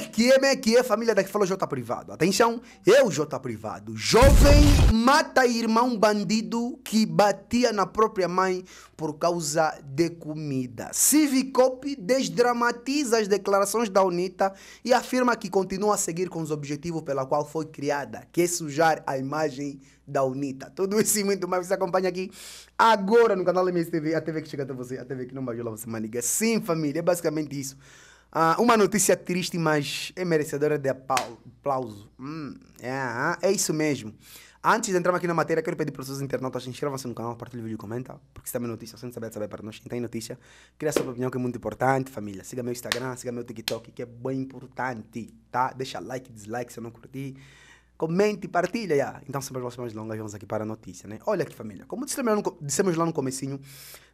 que é, é família daqui falou J privado. Atenção, eu J privado. Jovem mata irmão bandido que batia na própria mãe por causa de comida. Civicop desdramatiza as declarações da UNITA e afirma que continua a seguir com os objetivos pela qual foi criada, que é sujar a imagem da UNITA. Tudo isso e muito mais você acompanha aqui agora no canal MSTV, a TV que chega até você, a TV que não vai lá você, maniga. Sim, família, é basicamente isso. Ah, uma notícia triste, mas é merecedora de aplauso. Hum, é, é isso mesmo. Antes de entrarmos aqui na matéria, quero pedir para os seus internautas inscrevam-se no canal, partilhem o vídeo e comenta, porque se também é notícia, você não saber, saber para nós. Quem tem notícia, cria sua opinião que é muito importante, família. Siga meu Instagram, siga meu TikTok, que é bem importante, tá? Deixa like, dislike se eu não curti, Comente, partilha, Então, sem mais mais longas, vamos aqui para a notícia, né? Olha aqui, família. Como dissemos lá no comecinho,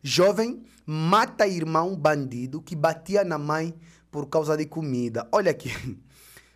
jovem mata irmão bandido que batia na mãe por causa de comida. Olha aqui.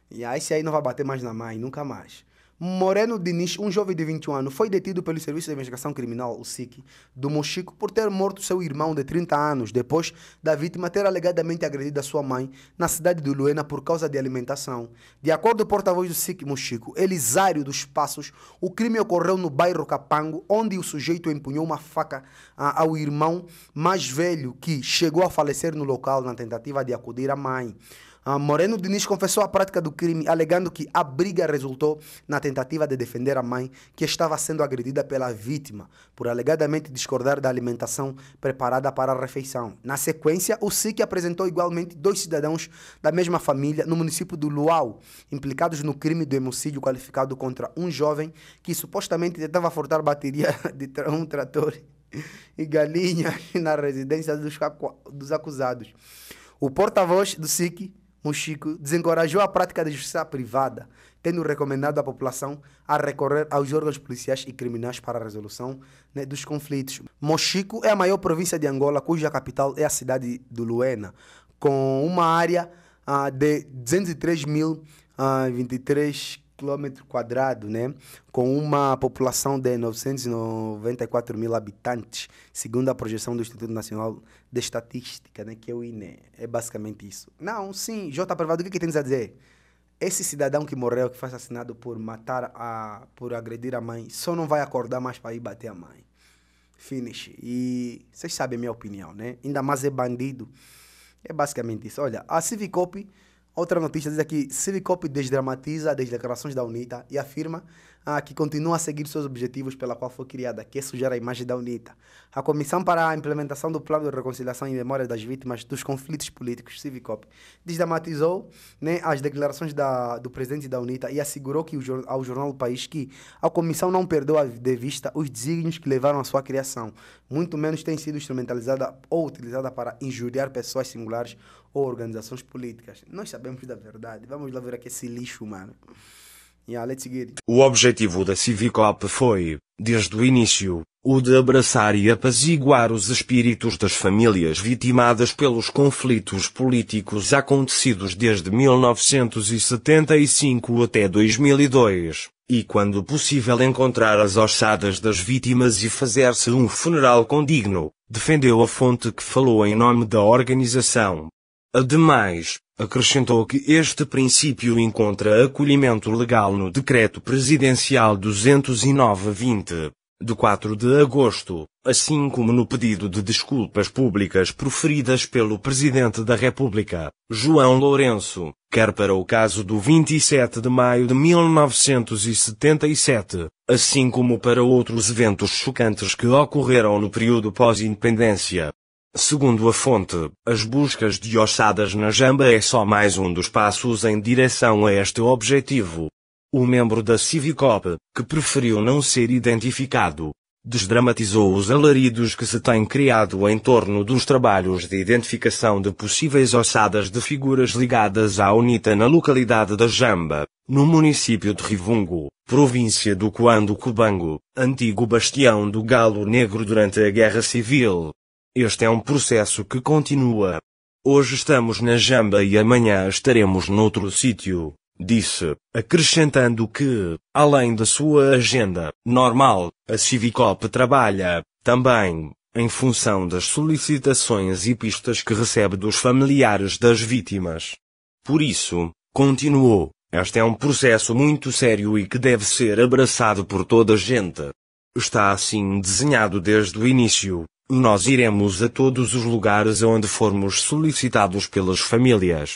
E aí, se aí não vai bater mais na mãe, nunca mais. Moreno Diniz, um jovem de 21 anos, foi detido pelo Serviço de Investigação Criminal, o SIC, do Mochico por ter morto seu irmão de 30 anos depois da vítima ter alegadamente agredido a sua mãe na cidade de Luena por causa de alimentação. De acordo com o porta-voz do SIC Mochico, Elisário dos Passos, o crime ocorreu no bairro Capango, onde o sujeito empunhou uma faca ao irmão mais velho que chegou a falecer no local na tentativa de acudir a mãe. Ah, Moreno Diniz confessou a prática do crime, alegando que a briga resultou na tentativa de defender a mãe, que estava sendo agredida pela vítima, por alegadamente discordar da alimentação preparada para a refeição. Na sequência, o SIC apresentou igualmente dois cidadãos da mesma família no município do Luau, implicados no crime do homicídio qualificado contra um jovem que supostamente tentava furtar bateria de um trator e galinha na residência dos, dos acusados. O porta-voz do SIC Mochico desencorajou a prática da justiça privada, tendo recomendado à população a recorrer aos órgãos policiais e criminais para a resolução né, dos conflitos. Mochico é a maior província de Angola, cuja capital é a cidade de Luena, com uma área ah, de 203.023 ah, quilômetro quadrado, né? Com uma população de 994 mil habitantes, segundo a projeção do Instituto Nacional de Estatística, né? Que é o INE. É basicamente isso. Não, sim, J. Privado, o que, é que tens a dizer? Esse cidadão que morreu, que foi assassinado por matar a... por agredir a mãe, só não vai acordar mais para ir bater a mãe. Finish. E vocês sabem a minha opinião, né? Ainda mais é bandido. É basicamente isso. Olha, a Civicop Outra notícia diz aqui: Civicope desdramatiza as declarações da UNITA e afirma ah, que continua a seguir seus objetivos pela qual foi criada, que é sujar a imagem da UNITA. A Comissão para a Implementação do Plano de Reconciliação e Memória das Vítimas dos Conflitos Políticos, Civicop, desdramatizou né, as declarações da, do presidente da UNITA e assegurou que o, ao jornal do País que a Comissão não perdeu de vista os desígnios que levaram à sua criação, muito menos tem sido instrumentalizada ou utilizada para injuriar pessoas singulares ou organizações políticas. Nós sabemos da verdade. Vamos lá ver aqui esse lixo, mano. O objetivo da Civicop foi, desde o início, o de abraçar e apaziguar os espíritos das famílias vitimadas pelos conflitos políticos acontecidos desde 1975 até 2002, e quando possível encontrar as ossadas das vítimas e fazer-se um funeral condigno, defendeu a fonte que falou em nome da organização. Ademais, Acrescentou que este princípio encontra acolhimento legal no Decreto Presidencial 209-20, de 4 de agosto, assim como no pedido de desculpas públicas proferidas pelo Presidente da República, João Lourenço, quer para o caso do 27 de maio de 1977, assim como para outros eventos chocantes que ocorreram no período pós-independência, Segundo a fonte, as buscas de ossadas na jamba é só mais um dos passos em direção a este objetivo. O membro da Civicop, que preferiu não ser identificado, desdramatizou os alaridos que se têm criado em torno dos trabalhos de identificação de possíveis ossadas de figuras ligadas à UNITA na localidade da Jamba, no município de Rivungo, província do Coando Cubango, antigo bastião do Galo Negro durante a Guerra Civil. Este é um processo que continua. Hoje estamos na Jamba e amanhã estaremos noutro sítio, disse, acrescentando que, além da sua agenda normal, a Civicop trabalha, também, em função das solicitações e pistas que recebe dos familiares das vítimas. Por isso, continuou, este é um processo muito sério e que deve ser abraçado por toda a gente. Está assim desenhado desde o início, nós iremos a todos os lugares onde formos solicitados pelas famílias.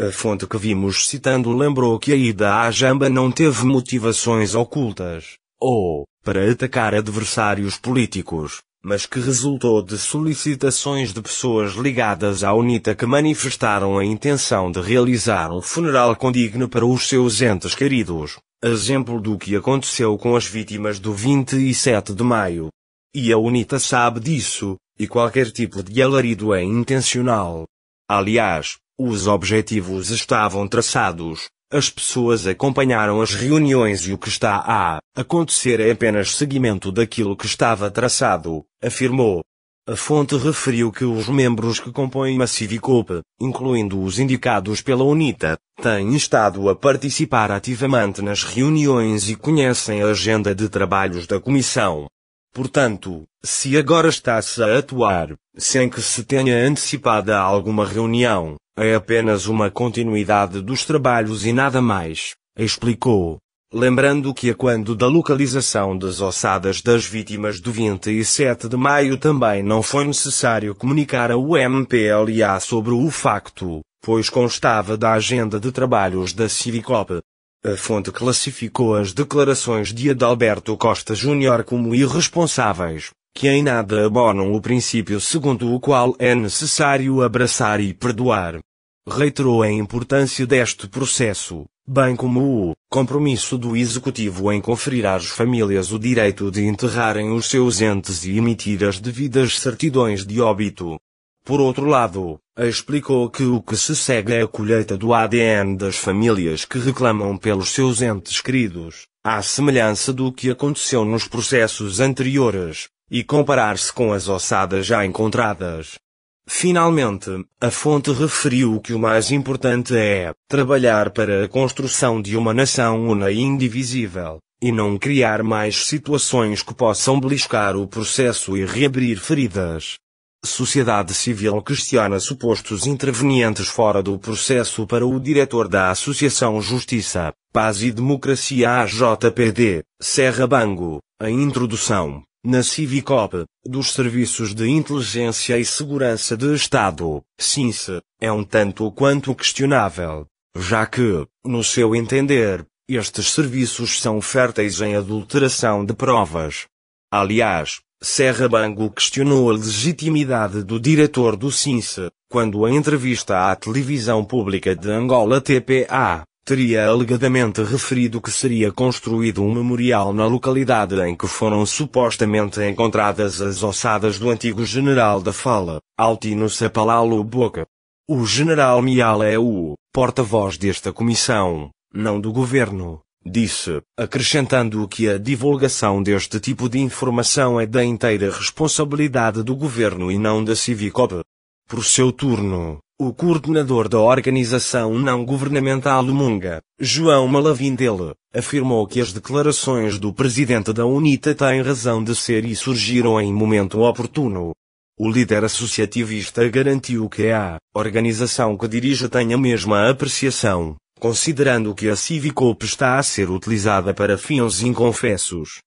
A fonte que vimos citando lembrou que a ida à Jamba não teve motivações ocultas, ou, para atacar adversários políticos, mas que resultou de solicitações de pessoas ligadas à UNITA que manifestaram a intenção de realizar um funeral condigno para os seus entes queridos, exemplo do que aconteceu com as vítimas do 27 de maio. E a UNITA sabe disso, e qualquer tipo de alarido é intencional. Aliás, os objetivos estavam traçados, as pessoas acompanharam as reuniões e o que está a acontecer é apenas seguimento daquilo que estava traçado, afirmou. A fonte referiu que os membros que compõem a Civicop, incluindo os indicados pela UNITA, têm estado a participar ativamente nas reuniões e conhecem a agenda de trabalhos da Comissão, Portanto, se agora está-se a atuar, sem que se tenha antecipada alguma reunião, é apenas uma continuidade dos trabalhos e nada mais, explicou. Lembrando que a quando da localização das ossadas das vítimas do 27 de maio também não foi necessário comunicar ao MPLA sobre o facto, pois constava da agenda de trabalhos da Civicop. A fonte classificou as declarações de Adalberto Costa Júnior como irresponsáveis, que em nada abonam o princípio segundo o qual é necessário abraçar e perdoar. Reiterou a importância deste processo, bem como o compromisso do Executivo em conferir às famílias o direito de enterrarem os seus entes e emitir as devidas certidões de óbito. Por outro lado, explicou que o que se segue é a colheita do ADN das famílias que reclamam pelos seus entes queridos, à semelhança do que aconteceu nos processos anteriores, e comparar-se com as ossadas já encontradas. Finalmente, a fonte referiu que o mais importante é trabalhar para a construção de uma nação una e indivisível, e não criar mais situações que possam beliscar o processo e reabrir feridas, Sociedade Civil questiona supostos intervenientes fora do processo para o diretor da Associação Justiça, Paz e Democracia AJPD, Serra Bango. A introdução, na Civicop, dos Serviços de Inteligência e Segurança de Estado, SINSE, é um tanto quanto questionável, já que, no seu entender, estes serviços são férteis em adulteração de provas. Aliás, Serra Bango questionou a legitimidade do diretor do CINSE, quando a entrevista à televisão pública de Angola TPA teria alegadamente referido que seria construído um memorial na localidade em que foram supostamente encontradas as ossadas do antigo general da Fala, Altino Sapalalo Boca. O general Miala é o porta-voz desta comissão, não do governo, disse, acrescentando que a divulgação deste tipo de informação é da inteira responsabilidade do governo e não da Civicop. Por seu turno, o coordenador da organização não governamental Munga, João Malavindele, afirmou que as declarações do presidente da UNITA têm razão de ser e surgiram em momento oportuno. O líder associativista garantiu que a organização que dirige tem a mesma apreciação, considerando que a Civicope está a ser utilizada para fins inconfessos.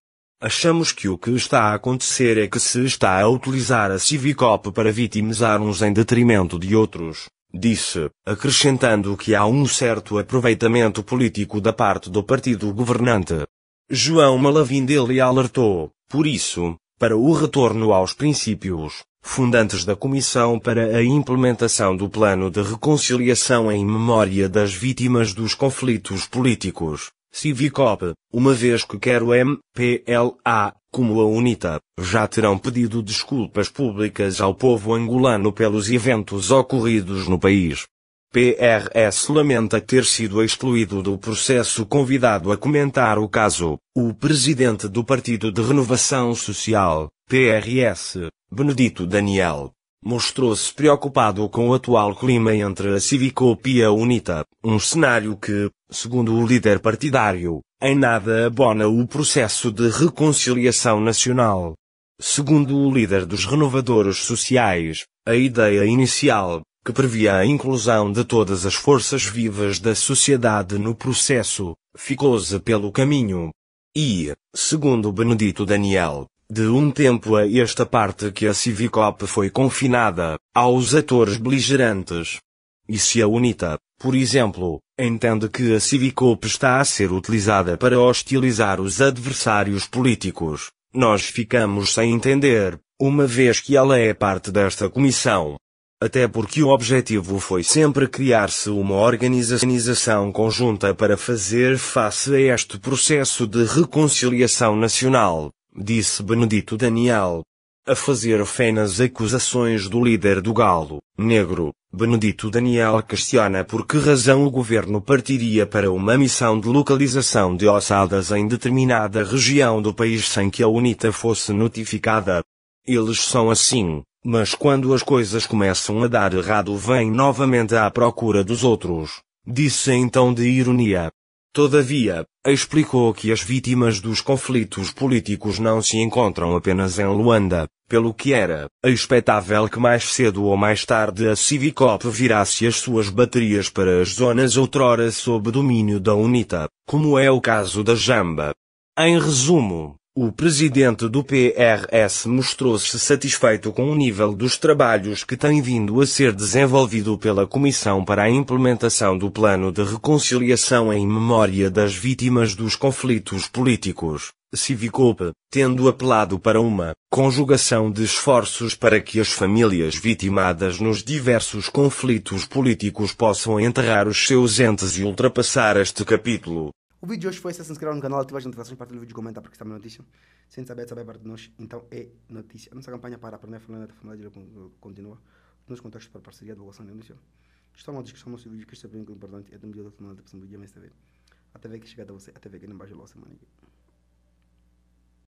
Achamos que o que está a acontecer é que se está a utilizar a Civicop para vitimizar uns em detrimento de outros, disse, acrescentando que há um certo aproveitamento político da parte do partido governante. João Malavindele alertou, por isso, para o retorno aos princípios fundantes da Comissão para a implementação do Plano de Reconciliação em memória das vítimas dos conflitos políticos, Civicop, uma vez que quer o MPLA, como a UNITA, já terão pedido desculpas públicas ao povo angolano pelos eventos ocorridos no país. PRS lamenta ter sido excluído do processo convidado a comentar o caso. O presidente do Partido de Renovação Social, PRS, Benedito Daniel, mostrou-se preocupado com o atual clima entre a Civicopia Unita, um cenário que, segundo o líder partidário, em nada abona o processo de reconciliação nacional. Segundo o líder dos renovadores sociais, a ideia inicial que previa a inclusão de todas as forças vivas da sociedade no processo, ficou-se pelo caminho. E, segundo Benedito Daniel, de um tempo a esta parte que a Civicop foi confinada, aos atores beligerantes. E se a UNITA, por exemplo, entende que a Civicop está a ser utilizada para hostilizar os adversários políticos, nós ficamos sem entender, uma vez que ela é parte desta comissão até porque o objetivo foi sempre criar-se uma organização conjunta para fazer face a este processo de reconciliação nacional, disse Benedito Daniel. A fazer fé nas acusações do líder do Galo, negro, Benedito Daniel questiona por que razão o governo partiria para uma missão de localização de ossadas em determinada região do país sem que a UNITA fosse notificada. Eles são assim, mas quando as coisas começam a dar errado, vem novamente à procura dos outros. Disse então de ironia. Todavia, explicou que as vítimas dos conflitos políticos não se encontram apenas em Luanda, pelo que era expectável que mais cedo ou mais tarde a Civicop virasse as suas baterias para as zonas outrora sob domínio da UNITA, como é o caso da Jamba. Em resumo, o presidente do PRS mostrou-se satisfeito com o nível dos trabalhos que tem vindo a ser desenvolvido pela Comissão para a implementação do Plano de Reconciliação em memória das vítimas dos conflitos políticos, Civicop, tendo apelado para uma conjugação de esforços para que as famílias vitimadas nos diversos conflitos políticos possam enterrar os seus entes e ultrapassar este capítulo. O vídeo de hoje foi Se inscrever no canal, ativar as notificações, partilhar o vídeo e comenta porque está uma é notícia. Sem saber, saber é parte de nós. Então é notícia. A nossa campanha para aprender a é falar da família continua. Nos nossos contactos para parceria, divulgação e notícia. Gostaram da discussão do nosso vídeo? Que este é bem importante. É do dia do canal depois pessoa do dia, mas TV. Até ver que chega até você, até ver que não baixa lá, semana.